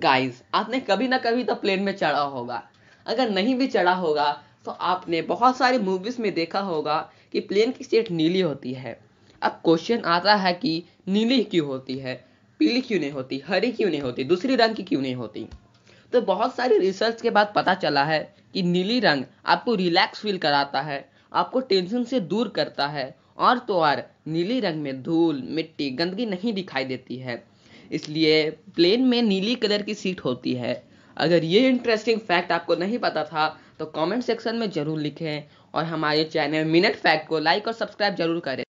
guys आपने कभी ना कभी तो प्लेन में चढ़ा होगा अगर नहीं भी चढ़ा होगा तो आपने बहुत सारी मूवीज में देखा होगा कि प्लेन की सीट नीली होती है अब क्वेश्चन आता है कि नीली क्यों होती है पीली क्यों नहीं होती हरी क्यों नहीं होती दूसरी रंग की क्यों नहीं होती तो बहुत सारी रिसर्च के बाद पता चला है कि नीली रंग आपको रिलैक्स फील कराता है आपको टेंशन से दूर करता है और तो और नीली रंग में धूल मिट्टी गंदगी नहीं दिखाई देती है इसलिए प्लेन में नीली कलर की सीट होती है अगर ये इंटरेस्टिंग फैक्ट आपको नहीं पता था तो कमेंट सेक्शन में ज़रूर लिखें और हमारे चैनल मिनट फैक्ट को लाइक और सब्सक्राइब जरूर करें